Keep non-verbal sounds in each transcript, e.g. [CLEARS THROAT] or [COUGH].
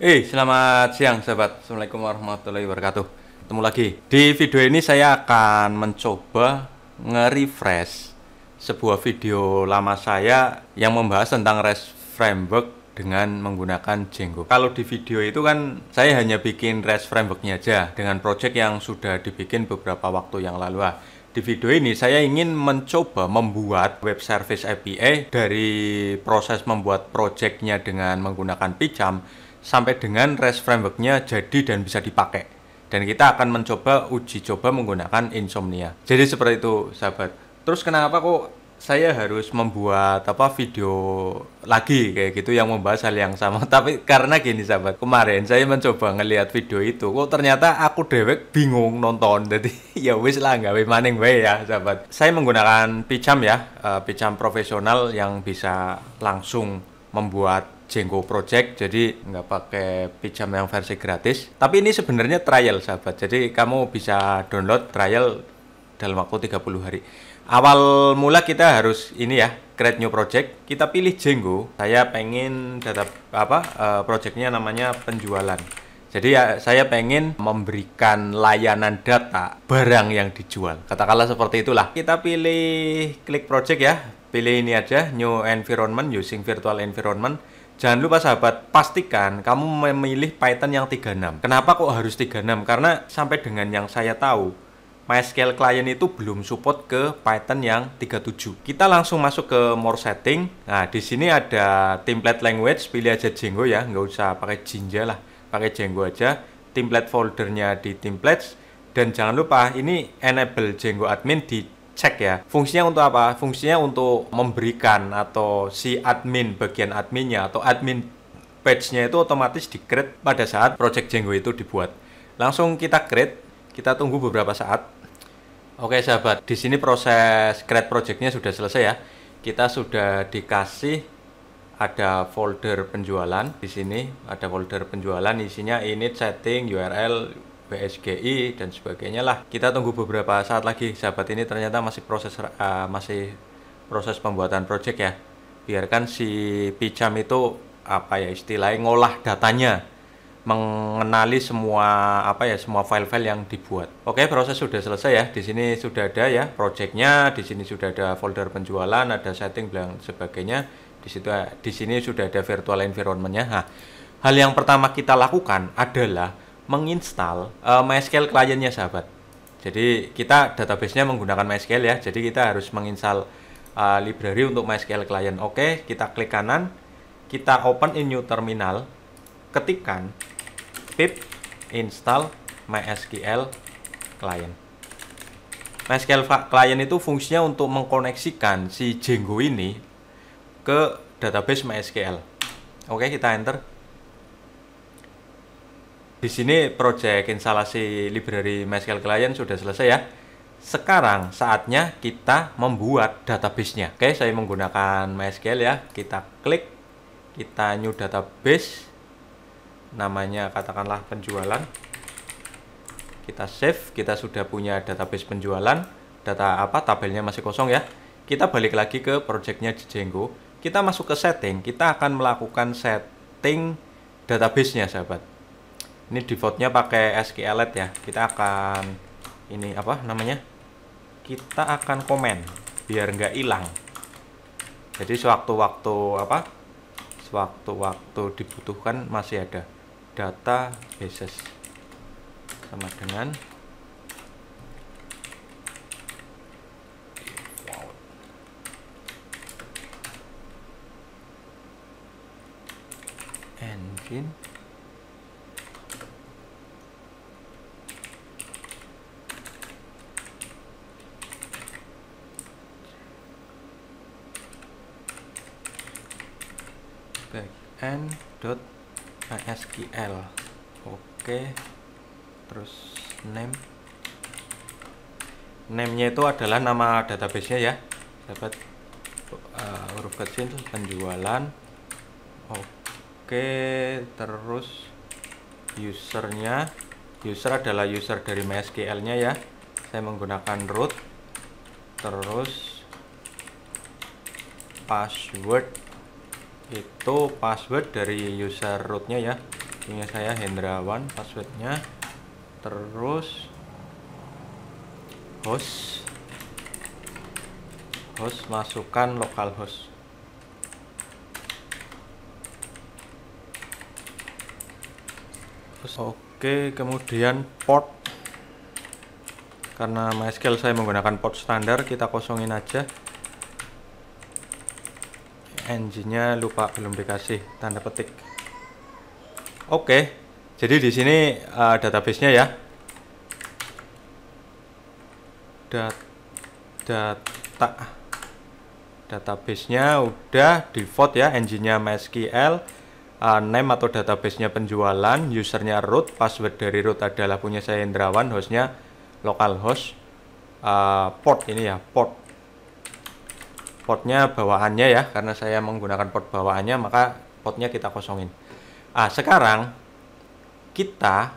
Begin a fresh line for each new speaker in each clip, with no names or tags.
Eh, hey, selamat siang sahabat. Assalamualaikum warahmatullahi wabarakatuh. Ketemu lagi. Di video ini saya akan mencoba nge-refresh sebuah video lama saya yang membahas tentang REST framework dengan menggunakan Django. Kalau di video itu kan saya hanya bikin REST frameworknya aja dengan project yang sudah dibikin beberapa waktu yang lalu. Nah, di video ini saya ingin mencoba membuat web service API dari proses membuat projectnya dengan menggunakan PIJAM sampai dengan REST frameworknya jadi dan bisa dipakai. Dan kita akan mencoba uji coba menggunakan insomnia. Jadi seperti itu, sahabat. Terus kenapa kok saya harus membuat apa video lagi kayak gitu yang membahas hal yang sama [LAUGHS] tapi karena gini sahabat kemarin saya mencoba ngelihat video itu kok ternyata aku dewek bingung nonton jadi [LAUGHS] ya wis lah nggak maning wae ya sahabat saya menggunakan pijam ya uh, eh, pijam profesional yang bisa langsung membuat Jenggo Project jadi nggak pakai pijam yang versi gratis tapi ini sebenarnya trial sahabat jadi kamu bisa download trial dalam waktu 30 hari awal mula kita harus ini ya create new project kita pilih Jenggo saya pengen data apa eh, projectnya namanya penjualan jadi ya saya pengen memberikan layanan data barang yang dijual katakanlah seperti itulah kita pilih klik project ya pilih ini aja new environment using virtual environment Jangan lupa sahabat, pastikan kamu memilih Python yang 36. Kenapa kok harus 36? Karena sampai dengan yang saya tahu, MySQL client itu belum support ke Python yang 37. Kita langsung masuk ke more setting. Nah, di sini ada template language, pilih aja Django ya, nggak usah pakai Jinja lah, pakai Django aja. Template foldernya di templates dan jangan lupa ini enable Django admin di cek ya. Fungsinya untuk apa? Fungsinya untuk memberikan atau si admin bagian adminnya atau admin page-nya itu otomatis di create pada saat project Django itu dibuat. Langsung kita create, kita tunggu beberapa saat. Oke sahabat, di sini proses create projectnya sudah selesai ya. Kita sudah dikasih ada folder penjualan di sini ada folder penjualan isinya init setting URL BSGI dan sebagainya lah. Kita tunggu beberapa saat lagi sahabat ini ternyata masih proses uh, masih proses pembuatan project ya. Biarkan si Pijam itu apa ya istilahnya ngolah datanya mengenali semua apa ya semua file-file yang dibuat. Oke, proses sudah selesai ya. Di sini sudah ada ya projectnya, di sini sudah ada folder penjualan, ada setting dan sebagainya. Di situ di sini sudah ada virtual environmentnya. Nah, hal yang pertama kita lakukan adalah menginstal uh, MySQL kliennya sahabat. Jadi kita databasenya menggunakan MySQL ya. Jadi kita harus menginstal uh, library untuk MySQL client. Oke, kita klik kanan, kita open in new terminal, ketikkan pip install MySQL client. MySQL client itu fungsinya untuk mengkoneksikan si Django ini ke database MySQL. Oke, kita enter. Di sini proyek instalasi library MySQL Client sudah selesai ya. Sekarang saatnya kita membuat database-nya. Oke, saya menggunakan MySQL ya. Kita klik, kita new database. Namanya katakanlah penjualan. Kita save, kita sudah punya database penjualan. Data apa? Tabelnya masih kosong ya. Kita balik lagi ke proyeknya Django. Kita masuk ke setting, kita akan melakukan setting database-nya sahabat ini defaultnya pakai SQLite ya kita akan ini apa namanya kita akan komen biar nggak hilang jadi sewaktu-waktu apa sewaktu-waktu dibutuhkan masih ada data basis sama dengan engine back. dot. sql. oke terus name name-nya itu adalah nama database-nya ya dapat uh, eh, huruf kecil penjualan oke terus usernya user adalah user dari MySQL nya ya saya menggunakan root terus password itu password dari user rootnya ya punya saya Hendrawan passwordnya terus host host masukkan localhost Oke, kemudian port karena MySQL saya menggunakan port standar, kita kosongin aja engine-nya lupa belum dikasih tanda petik. Oke. Jadi di sini uh, database-nya ya. Dat data database-nya udah default ya, engine-nya MySQL, uh, eh, name atau database-nya penjualan, usernya root, password dari root adalah punya saya Indrawan, host-nya localhost, uh, eh, port ini ya, port portnya bawaannya ya karena saya menggunakan port bawaannya maka portnya kita kosongin ah sekarang kita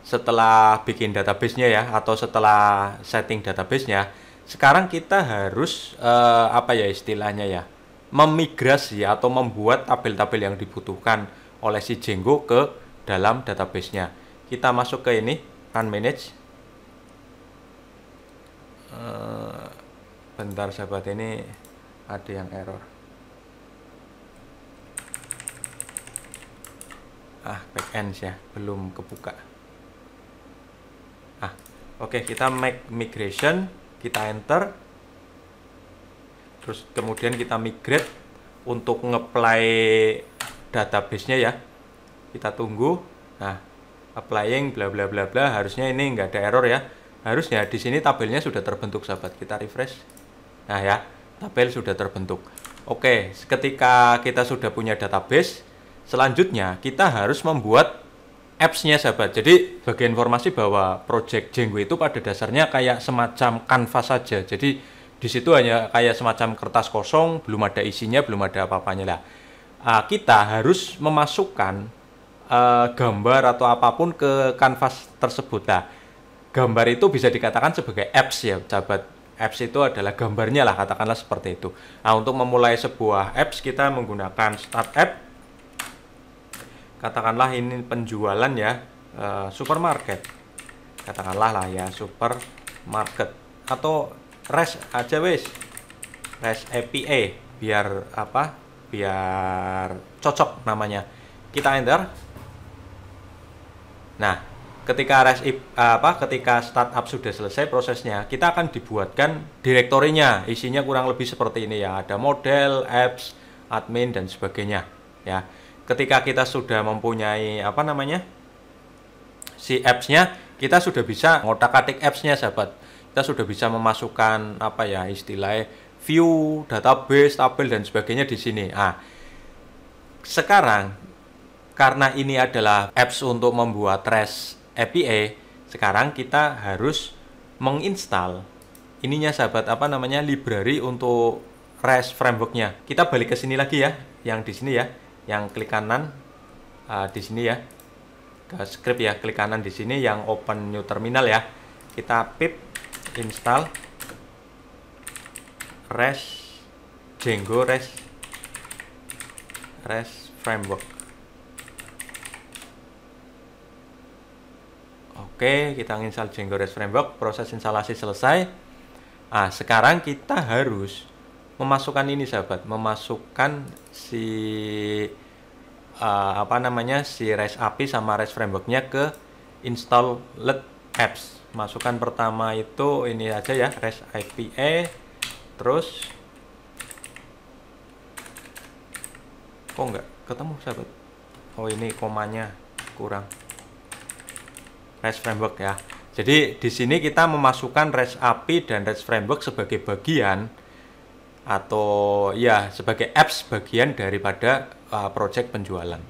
setelah bikin database-nya ya atau setelah setting database-nya sekarang kita harus eh, apa ya istilahnya ya memigrasi atau membuat tabel-tabel yang dibutuhkan oleh si Django ke dalam database-nya kita masuk ke ini run manage eh, bentar sahabat ini ada yang error ah back ends ya belum kebuka ah oke okay, kita make migration kita enter terus kemudian kita migrate untuk ngeplay database-nya ya kita tunggu nah applying bla bla bla bla harusnya ini nggak ada error ya harusnya di sini tabelnya sudah terbentuk sahabat kita refresh Nah ya, tabel sudah terbentuk. Oke, ketika kita sudah punya database, selanjutnya kita harus membuat apps-nya sahabat. Jadi bagi informasi bahwa project Django itu pada dasarnya kayak semacam kanvas saja. Jadi di situ hanya kayak semacam kertas kosong, belum ada isinya, belum ada apa-apanya lah. Ah, kita harus memasukkan uh, gambar atau apapun ke kanvas tersebut. Nah, gambar itu bisa dikatakan sebagai apps ya sahabat apps itu adalah gambarnya lah katakanlah seperti itu nah untuk memulai sebuah apps kita menggunakan start app katakanlah ini penjualan ya eh, supermarket katakanlah lah ya supermarket atau res aja wis res APA biar apa biar cocok namanya kita enter nah ketika res apa ketika startup sudah selesai prosesnya kita akan dibuatkan direktorinya isinya kurang lebih seperti ini ya ada model apps admin dan sebagainya ya ketika kita sudah mempunyai apa namanya si appsnya kita sudah bisa ngotak atik appsnya sahabat kita sudah bisa memasukkan apa ya istilah view database tabel dan sebagainya di sini ah sekarang karena ini adalah apps untuk membuat REST API, e, sekarang kita harus menginstal ininya sahabat apa namanya library untuk REST frameworknya. Kita balik ke sini lagi ya, yang di sini ya, yang klik kanan uh, di sini ya, ke script ya, klik kanan di sini yang open new terminal ya. Kita pip install REST Django REST REST framework. Oke, kita install Django REST Framework, proses instalasi selesai. Ah, sekarang kita harus memasukkan ini sahabat, memasukkan si uh, apa namanya si REST API sama REST Frameworknya ke install let apps. Masukan pertama itu ini aja ya, REST IPA, e. terus kok nggak ketemu sahabat? Oh ini komanya kurang. REST framework ya. Jadi di sini kita memasukkan REST API dan REST framework sebagai bagian atau ya sebagai apps bagian daripada uh, project penjualan.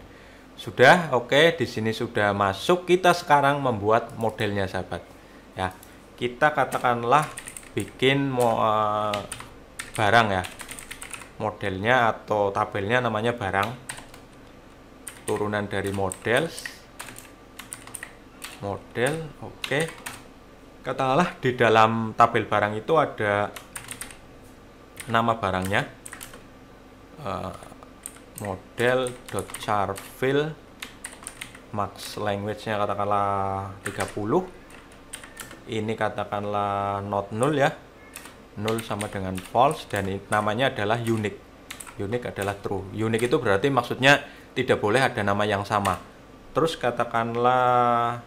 Sudah oke, okay, di sini sudah masuk. Kita sekarang membuat modelnya sahabat. Ya. Kita katakanlah bikin uh, barang ya. Modelnya atau tabelnya namanya barang. Turunan dari models model oke okay. katakanlah di dalam tabel barang itu ada nama barangnya uh, eh, fill max language-nya katakanlah 30 ini katakanlah not null ya null sama dengan false dan namanya adalah unique unique adalah true unique itu berarti maksudnya tidak boleh ada nama yang sama terus katakanlah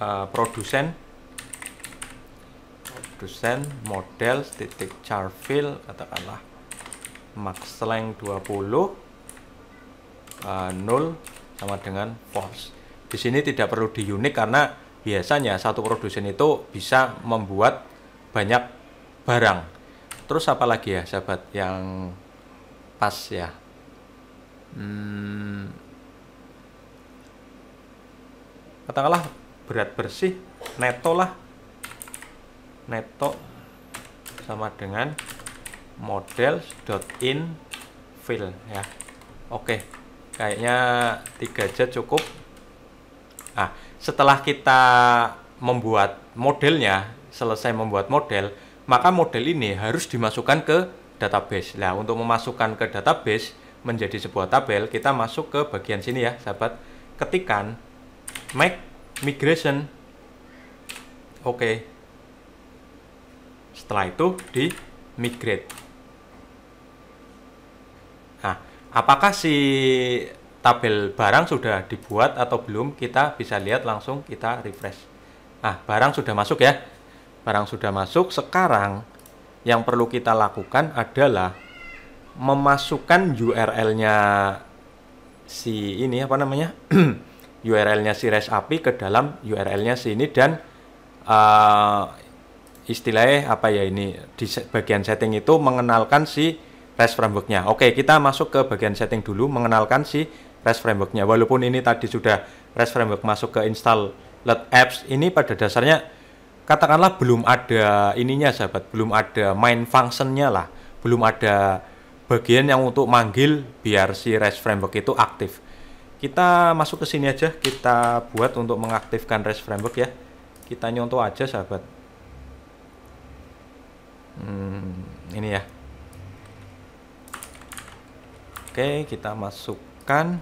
Eh, produsen produsen model titik charfil katakanlah max length 20 uh, 0 sama dengan false di sini tidak perlu di unik karena biasanya satu produsen itu bisa membuat banyak barang terus apa lagi ya sahabat yang pas ya hmm, katakanlah berat bersih neto lah neto sama dengan models.in fill ya oke kayaknya tiga aja cukup nah setelah kita membuat modelnya selesai membuat model maka model ini harus dimasukkan ke database nah untuk memasukkan ke database menjadi sebuah tabel kita masuk ke bagian sini ya sahabat ketikan make migration oke okay. setelah itu di migrate nah apakah si tabel barang sudah dibuat atau belum kita bisa lihat langsung kita refresh nah barang sudah masuk ya barang sudah masuk sekarang yang perlu kita lakukan adalah memasukkan URL-nya si ini apa namanya [CLEARS THROAT] URL-nya si REST API ke dalam URL-nya sini dan uh, istilahnya apa ya ini di bagian setting itu mengenalkan si REST framework-nya. Oke, kita masuk ke bagian setting dulu mengenalkan si REST framework-nya. Walaupun ini tadi sudah REST framework masuk ke install let apps ini pada dasarnya katakanlah belum ada ininya sahabat, belum ada main function-nya lah, belum ada bagian yang untuk manggil biar si REST framework itu aktif kita masuk ke sini aja kita buat untuk mengaktifkan REST framework ya kita nyontoh aja sahabat hmm, ini ya oke kita masukkan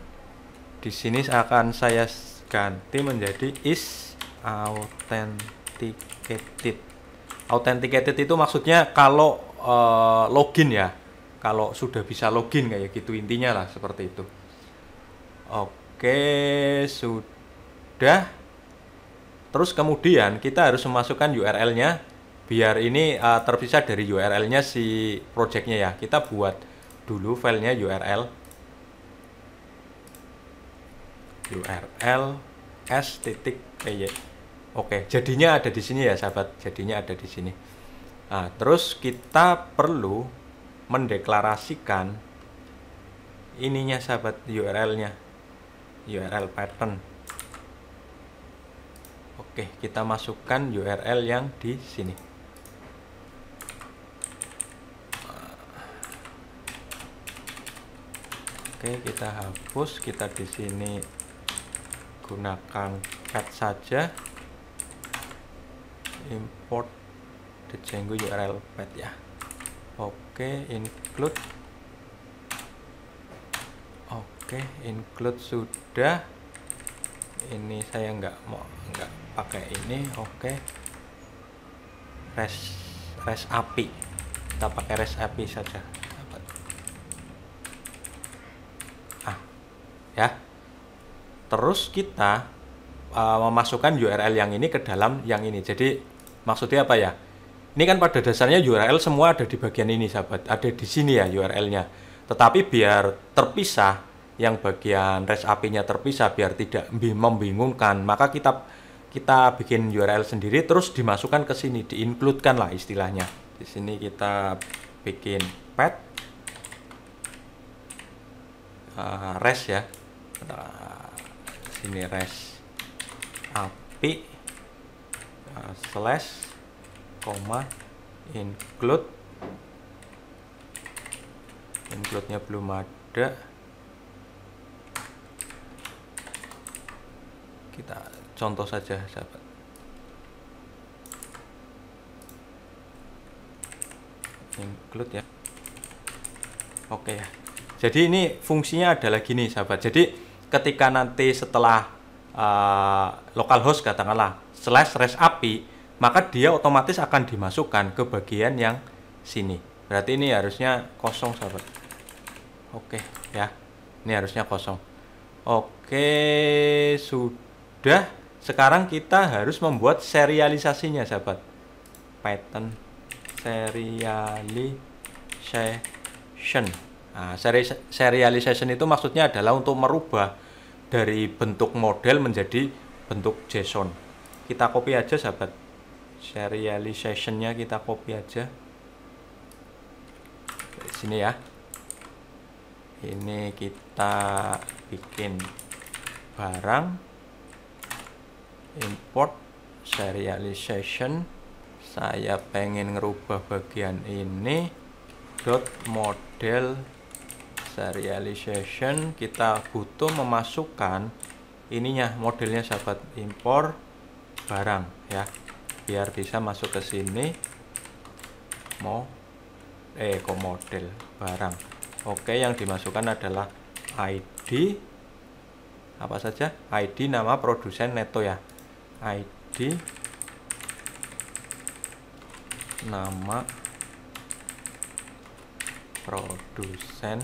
di sini akan saya ganti menjadi is authenticated authenticated itu maksudnya kalau uh, login ya kalau sudah bisa login kayak gitu intinya lah seperti itu Oke, sudah. Terus kemudian kita harus memasukkan URL-nya biar ini uh, terpisah dari URL-nya si project-nya ya. Kita buat dulu filenya URL URL s titik Oke, jadinya ada di sini ya sahabat. Jadinya ada di sini. Nah, terus kita perlu mendeklarasikan ininya sahabat URL-nya URL pattern oke kita masukkan URL yang di sini oke kita hapus kita di sini gunakan cat saja import the Django URL pad ya oke include oke include sudah ini saya nggak mau nggak pakai ini oke res res api kita pakai res api saja ah ya terus kita uh, memasukkan URL yang ini ke dalam yang ini jadi maksudnya apa ya ini kan pada dasarnya URL semua ada di bagian ini sahabat ada di sini ya URL-nya tetapi biar terpisah yang bagian rest nya terpisah biar tidak membingungkan maka kita kita bikin URL sendiri terus dimasukkan ke sini diincludekan lah istilahnya di sini kita bikin pet uh, rest ya uh, sini rest api uh, slash koma include include nya belum ada kita contoh saja sahabat include ya oke ya jadi ini fungsinya adalah gini sahabat jadi ketika nanti setelah uh, eh, localhost katakanlah slash rest API maka dia otomatis akan dimasukkan ke bagian yang sini berarti ini harusnya kosong sahabat oke ya ini harusnya kosong oke sudah sudah sekarang kita harus membuat serialisasinya sahabat pattern serialization nah, seri serialization itu maksudnya adalah untuk merubah dari bentuk model menjadi bentuk JSON kita copy aja sahabat serializationnya kita copy aja di sini ya ini kita bikin barang import serialization saya pengen ngerubah bagian ini dot model serialization kita butuh memasukkan ininya modelnya sahabat impor barang ya biar bisa masuk ke sini mau eh kok model barang oke yang dimasukkan adalah ID apa saja ID nama produsen neto ya ID nama produsen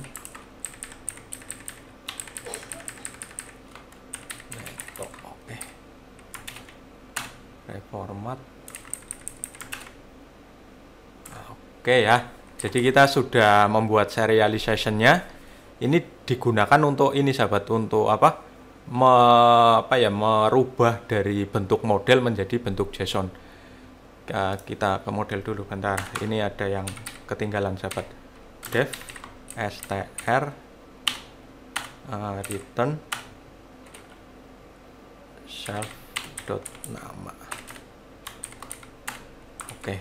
laptop oke reformat oke ya jadi kita sudah membuat serializationnya ini digunakan untuk ini sahabat untuk apa me, apa ya merubah dari bentuk model menjadi bentuk JSON. Uh, kita ke model dulu bentar. Ini ada yang ketinggalan sahabat. Dev str uh, eh, return self dot nama. Oke, okay.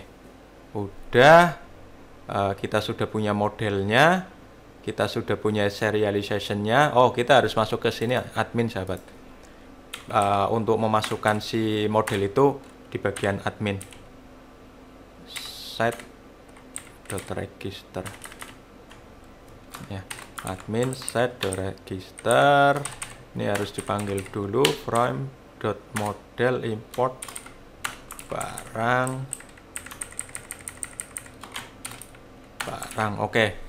udah uh, kita sudah punya modelnya kita sudah punya serializationnya oh kita harus masuk ke sini admin sahabat uh, untuk memasukkan si model itu di bagian admin Set. Dot register ya admin set register ini harus dipanggil dulu model import barang barang oke okay.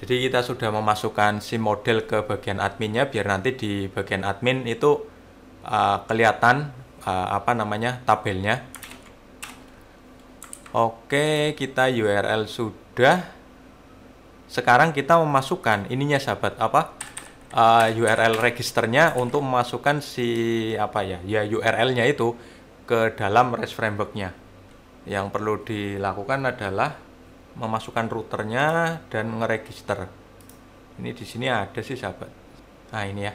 Jadi kita sudah memasukkan si model ke bagian adminnya biar nanti di bagian admin itu uh, kelihatan uh, apa namanya tabelnya. Oke, kita URL sudah. Sekarang kita memasukkan ininya sahabat apa? Uh, eh, URL registernya untuk memasukkan si apa ya? Ya URL-nya itu ke dalam REST framework-nya. Yang perlu dilakukan adalah memasukkan routernya dan ngeregister. Ini di sini ada sih sahabat. Nah ini ya.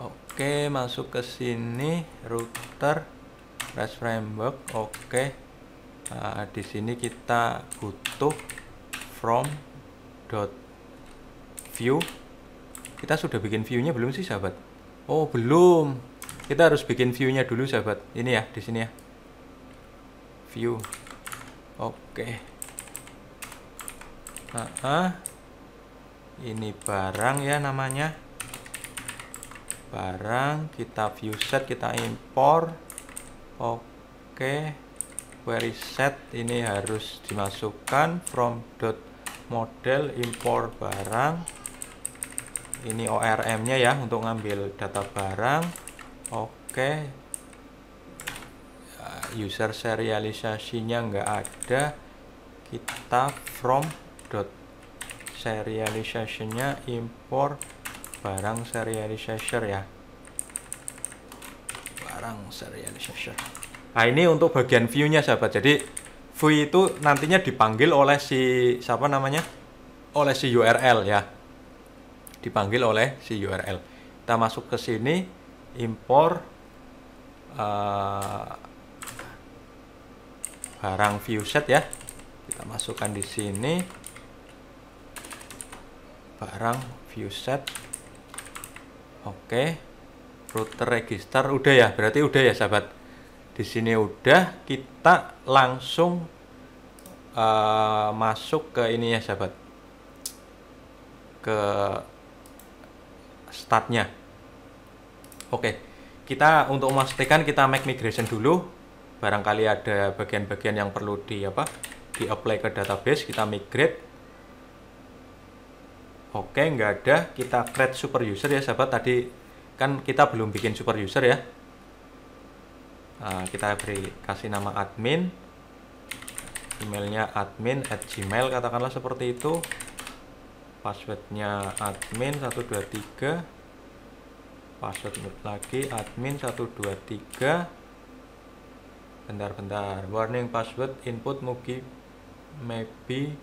Oke masuk ke sini router REST framework. Oke. Nah, di sini kita butuh from dot view. Kita sudah bikin viewnya belum sih sahabat? Oh belum. Kita harus bikin viewnya dulu sahabat. Ini ya di sini ya view oke okay. nah, ah. ini barang ya namanya barang kita view set kita impor oke okay. query set ini harus dimasukkan from dot model impor barang ini ORM nya ya untuk ngambil data barang oke okay user serialisasinya nggak ada kita from dot serialisasinya import barang serializer ya barang serializer. nah ini untuk bagian view-nya sahabat jadi view itu nantinya dipanggil oleh si siapa namanya oleh si URL ya dipanggil oleh si URL kita masuk ke sini import uh, barang viewset ya kita masukkan di sini barang viewset oke router register udah ya berarti udah ya sahabat di sini udah kita langsung uh, masuk ke ini ya sahabat ke startnya oke kita untuk memastikan kita make migration dulu barangkali ada bagian-bagian yang perlu di apa di apply ke database kita migrate oke nggak ada kita create super user ya sahabat tadi kan kita belum bikin super user ya nah, kita beri kasih nama admin emailnya admin at gmail katakanlah seperti itu passwordnya admin 123 password lagi admin 123 bentar-bentar warning password input mugi maybe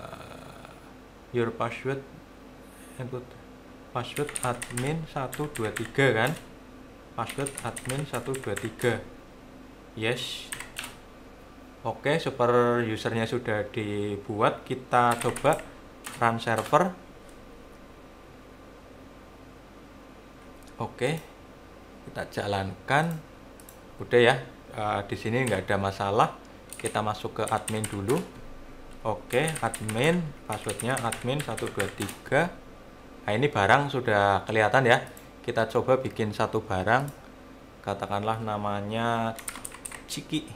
uh, your password input password admin 123 kan password admin 123 yes oke okay, super usernya sudah dibuat kita coba run server oke okay kita jalankan udah ya e, di sini nggak ada masalah kita masuk ke admin dulu oke admin passwordnya admin 123 nah ini barang sudah kelihatan ya kita coba bikin satu barang katakanlah namanya Ciki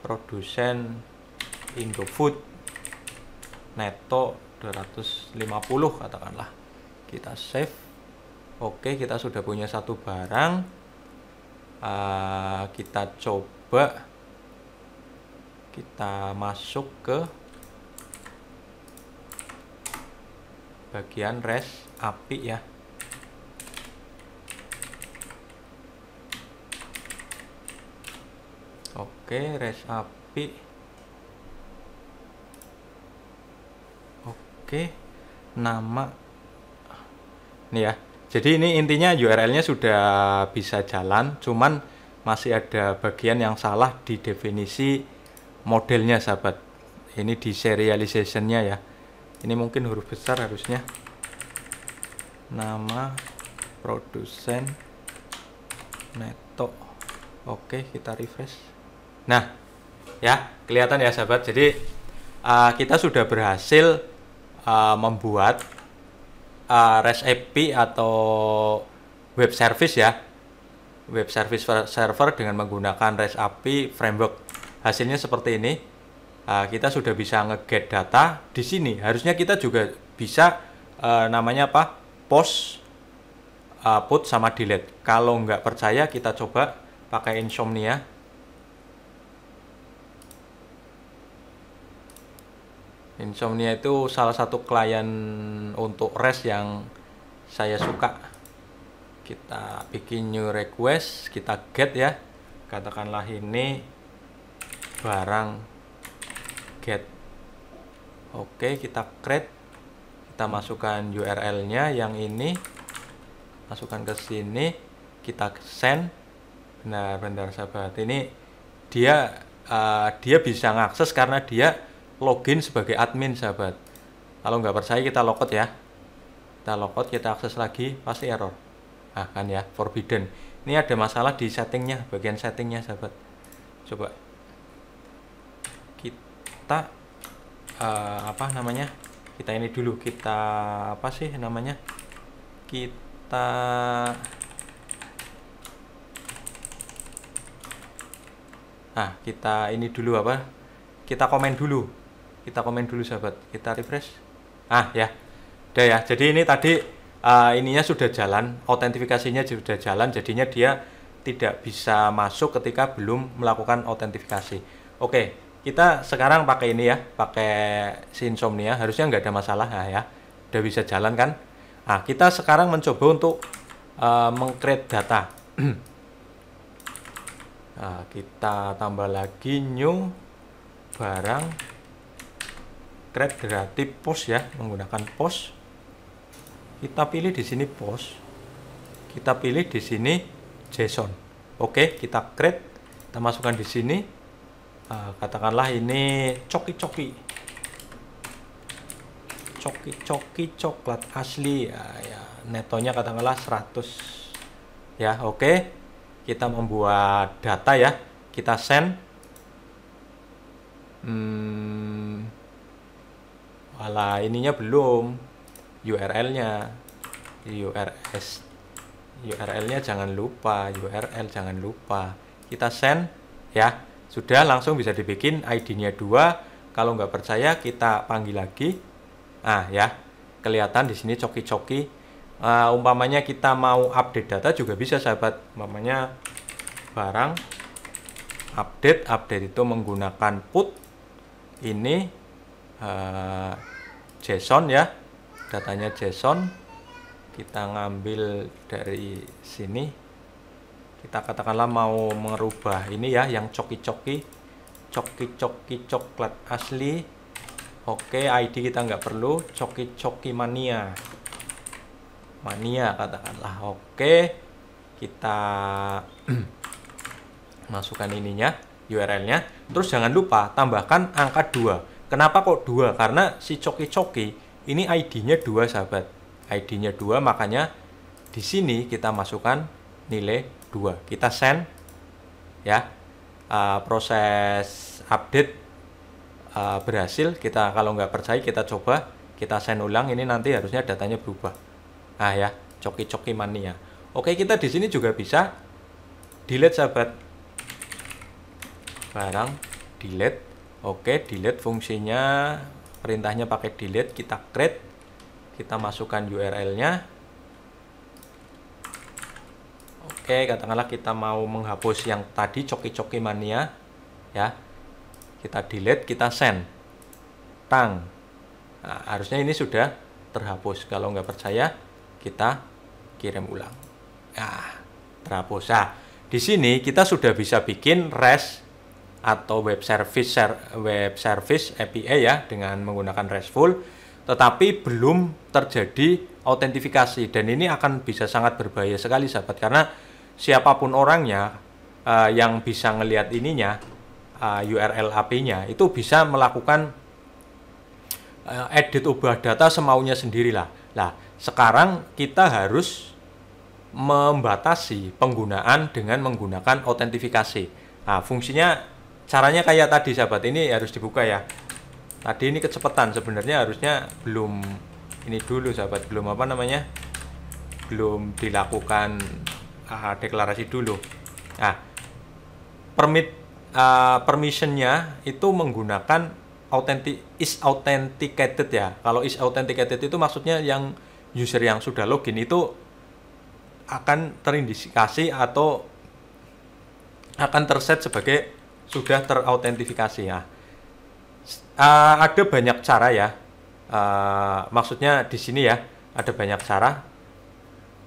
produsen Indofood neto 250 katakanlah kita save Oke, kita sudah punya satu barang. Uh, kita coba kita masuk ke bagian res api ya. Oke, res api. Oke, nama ini ya jadi ini intinya URL-nya sudah bisa jalan, cuman masih ada bagian yang salah di definisi modelnya sahabat. Ini di serialization-nya ya. Ini mungkin huruf besar harusnya. Nama produsen neto. Oke, kita refresh. Nah, ya, kelihatan ya sahabat. Jadi uh, kita sudah berhasil uh, membuat uh, REST API atau web service ya web service server dengan menggunakan REST API framework hasilnya seperti ini uh, kita sudah bisa ngeget data di sini harusnya kita juga bisa uh, namanya apa post uh, put sama delete kalau nggak percaya kita coba pakai insomnia Insomnia itu salah satu klien untuk rest yang saya suka. Kita bikin new request, kita get ya. Katakanlah ini barang get. Oke, kita create. Kita masukkan URL-nya yang ini. Masukkan ke sini, kita send. Benar-benar sahabat, ini dia uh, dia bisa ngakses karena dia login sebagai admin sahabat kalau nggak percaya kita logout ya kita logout kita akses lagi pasti error ah kan ya forbidden ini ada masalah di settingnya bagian settingnya sahabat coba kita uh, apa namanya kita ini dulu kita apa sih namanya kita ah kita ini dulu apa kita komen dulu kita komen dulu sahabat kita refresh ah ya udah ya jadi ini tadi uh, ininya sudah jalan autentifikasinya sudah jalan jadinya dia tidak bisa masuk ketika belum melakukan autentifikasi oke kita sekarang pakai ini ya pakai si insomnia harusnya nggak ada masalah nah, ya udah bisa jalan kan nah kita sekarang mencoba untuk uh, mengcreate data nah, [CLEARS THROAT] kita tambah lagi new barang create gratis post ya menggunakan post kita pilih di sini post kita pilih di sini JSON oke kita create kita masukkan di sini ah, katakanlah ini coki-coki coki-coki coklat asli ya, ya netonya katakanlah 100 ya oke kita membuat data ya kita send hmm, wala ininya belum. URL-nya. URS. URL-nya jangan lupa, URL jangan lupa. Kita send ya. Sudah langsung bisa dibikin ID-nya dua. Kalau nggak percaya kita panggil lagi. Ah ya, kelihatan di sini coki-coki. Uh, umpamanya kita mau update data juga bisa sahabat. Umpamanya barang update update itu menggunakan put ini Jason eh, JSON ya datanya JSON kita ngambil dari sini kita katakanlah mau merubah ini ya yang coki-coki coki-coki coklat asli oke ID kita nggak perlu coki-coki mania mania katakanlah oke kita [CLEARS THROAT] masukkan ininya URL-nya terus jangan lupa tambahkan angka 2 Kenapa kok dua? Karena si Coki Coki ini ID-nya dua sahabat. ID-nya dua makanya di sini kita masukkan nilai dua. Kita send ya. Uh, proses update uh, berhasil. Kita kalau nggak percaya kita coba kita send ulang ini nanti harusnya datanya berubah. Ah ya, coki-coki mania. Oke, kita di sini juga bisa delete sahabat. Barang delete Oke, delete fungsinya perintahnya pakai delete, kita create, kita masukkan URL-nya. Oke, katakanlah kita mau menghapus yang tadi coki-coki mania ya. Kita delete, kita send. Tang. Nah, harusnya ini sudah terhapus. Kalau nggak percaya, kita kirim ulang. Nah, terhapus. Nah, di sini kita sudah bisa bikin rest atau web service web service API ya dengan menggunakan RESTful tetapi belum terjadi autentifikasi dan ini akan bisa sangat berbahaya sekali sahabat karena siapapun orangnya uh, yang bisa ngelihat ininya uh, eh, URL AP-nya itu bisa melakukan uh, edit ubah data semaunya sendirilah. Nah, sekarang kita harus membatasi penggunaan dengan menggunakan autentifikasi. Nah, fungsinya caranya kayak tadi sahabat ini harus dibuka ya tadi ini kecepatan sebenarnya harusnya belum ini dulu sahabat belum apa namanya belum dilakukan uh, deklarasi dulu nah permit uh, permissionnya itu menggunakan authentic is authenticated ya kalau is authenticated itu maksudnya yang user yang sudah login itu akan terindikasi atau akan terset sebagai sudah terautentifikasi ya. Uh, ada banyak cara ya. Uh, maksudnya di sini ya ada banyak cara.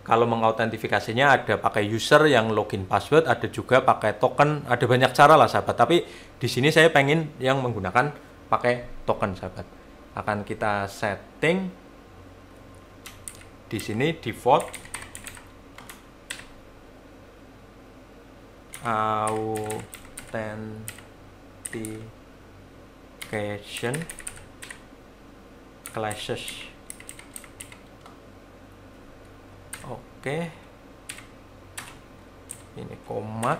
Kalau mengautentifikasinya ada pakai user yang login password, ada juga pakai token, ada banyak cara lah sahabat. Tapi di sini saya pengen yang menggunakan pakai token sahabat. Akan kita setting di sini default au authentication classes oke okay. ini koma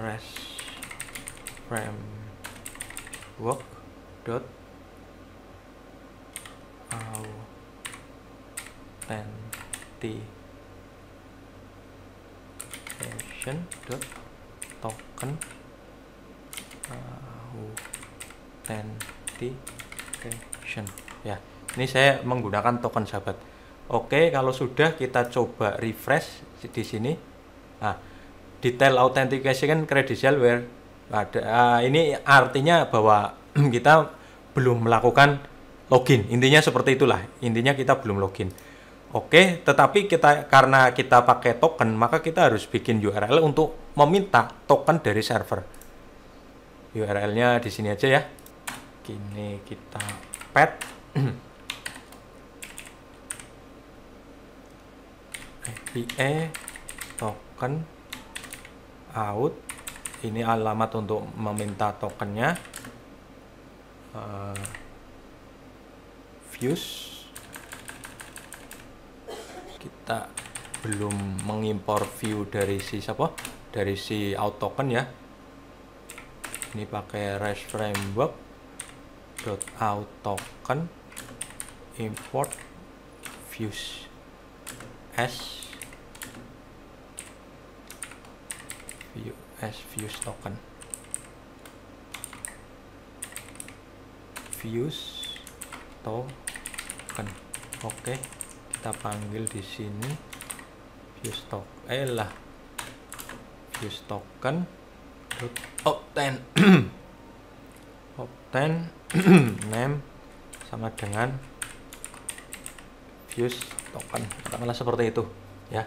rest work dot authentication session dot token authentication ya ini saya menggunakan token sahabat oke kalau sudah kita coba refresh di sini nah detail authentication kan credential where ada uh, ini artinya bahwa [CLEARS THROAT] kita belum melakukan login intinya seperti itulah intinya kita belum login Oke, tetapi kita karena kita pakai token, maka kita harus bikin URL untuk meminta token dari server. URL-nya di sini aja ya. Gini kita pet. IE token out ini alamat untuk meminta tokennya uh, views kita belum mengimpor view dari si siapa dari si out token ya ini pakai rest framework dot out token import views s view s views token views token oke okay kita panggil di sini view stock eh lah view token obtain [CLEARS THROAT] obtain [CLEARS THROAT] name sama dengan view token katakanlah seperti itu ya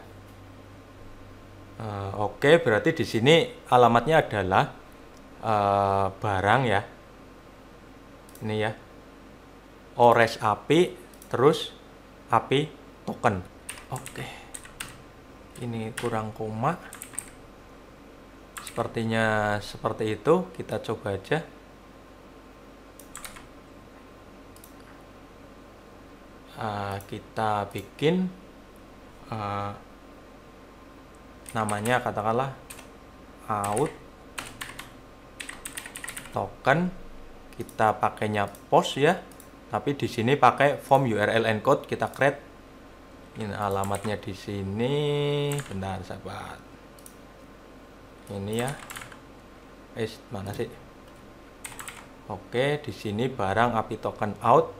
uh, oke okay, berarti di sini alamatnya adalah uh, barang ya ini ya ores api terus api token oke ini kurang koma sepertinya seperti itu kita coba aja uh, kita bikin uh, namanya katakanlah out token kita pakainya post ya tapi di sini pakai form URL encode kita create ini alamatnya di sini benar sahabat ini ya eh mana sih oke di sini barang api token out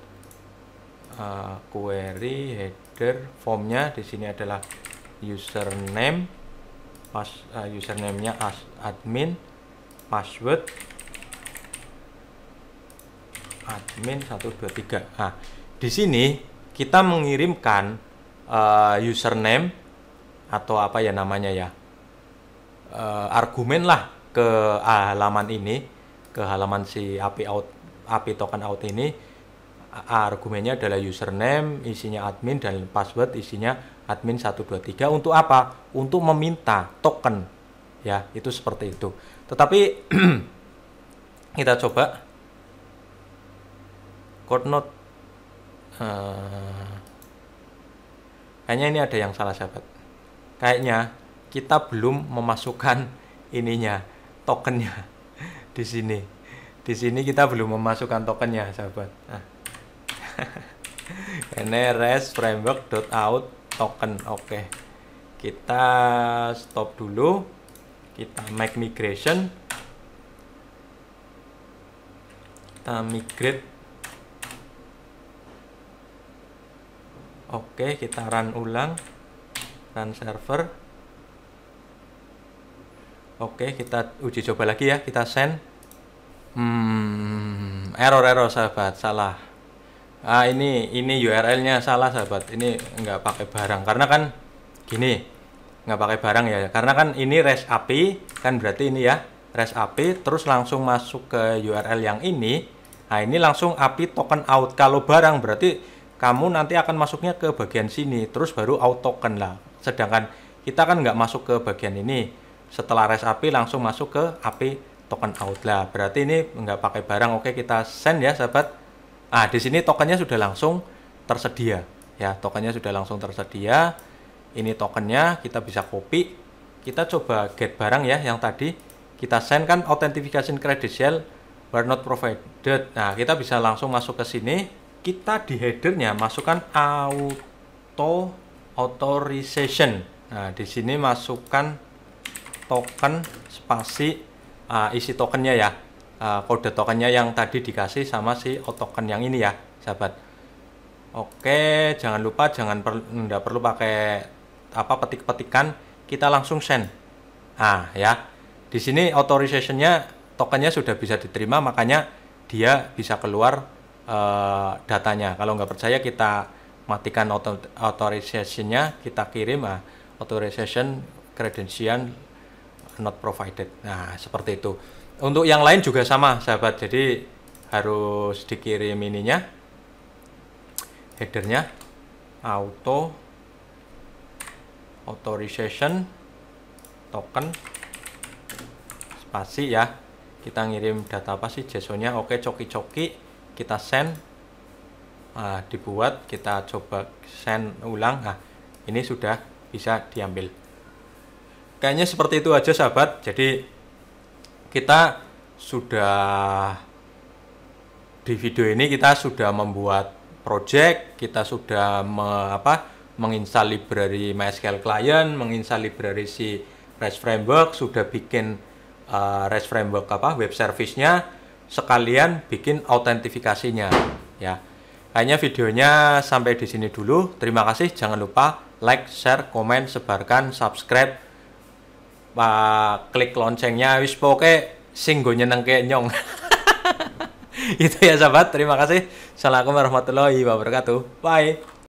uh, query header formnya di sini adalah username pas uh, usernamenya as admin password admin 123 nah di sini kita mengirimkan uh, username atau apa ya namanya ya uh, argumen lah ke halaman ini ke halaman si API out API token out ini argumennya adalah username isinya admin dan password isinya admin 123 untuk apa untuk meminta token ya itu seperti itu tetapi [CLEARS THROAT] kita coba code note uh, Kayaknya ini ada yang salah sahabat. Kayaknya kita belum memasukkan ininya, tokennya [LAUGHS] di sini. Di sini kita belum memasukkan tokennya, sahabat. Nah. [LAUGHS] ini rest out token. Oke. Kita stop dulu. Kita make migration. Kita migrate Oke, kita run ulang. Run server. Oke, kita uji coba lagi ya. Kita send. Hmm, error error sahabat, salah. Ah, ini ini URL-nya salah sahabat. Ini nggak pakai barang karena kan gini. nggak pakai barang ya. Karena kan ini REST API kan berarti ini ya. REST API terus langsung masuk ke URL yang ini. Nah, ini langsung API token out. Kalau barang berarti kamu nanti akan masuknya ke bagian sini terus baru token lah sedangkan kita kan nggak masuk ke bagian ini setelah rest API langsung masuk ke API token out lah berarti ini nggak pakai barang oke kita send ya sahabat ah di sini tokennya sudah langsung tersedia ya tokennya sudah langsung tersedia ini tokennya kita bisa copy kita coba get barang ya yang tadi kita send kan authentication credential were not provided nah kita bisa langsung masuk ke sini kita di headernya masukkan auto authorization. Nah, di sini masukkan token spasi uh, isi tokennya ya. Uh, kode tokennya yang tadi dikasih sama si token yang ini ya, sahabat. Oke, jangan lupa jangan per, enggak perlu pakai apa petik-petikan, kita langsung send. Ah, ya. Di sini authorizationnya tokennya sudah bisa diterima makanya dia bisa keluar uh, datanya. Kalau nggak percaya kita matikan authorization-nya, kita kirim uh, authorization credential not provided. Nah, seperti itu. Untuk yang lain juga sama, sahabat. Jadi harus dikirim ininya headernya auto authorization token spasi ya kita ngirim data apa sih JSON-nya oke coki-coki kita send nah, dibuat kita coba send ulang nah ini sudah bisa diambil kayaknya seperti itu aja sahabat jadi kita sudah di video ini kita sudah membuat project kita sudah me, apa menginstal library MySQL client menginstal library si REST framework sudah bikin uh, REST framework apa web service-nya sekalian bikin autentifikasinya ya. Kayaknya videonya sampai di sini dulu. Terima kasih. Jangan lupa like, share, komen, sebarkan, subscribe. Uh, klik loncengnya wis poke sing go nyenengke nyong. [LAUGHS] Itu ya sahabat. Terima kasih. Assalamualaikum warahmatullahi wabarakatuh. Bye.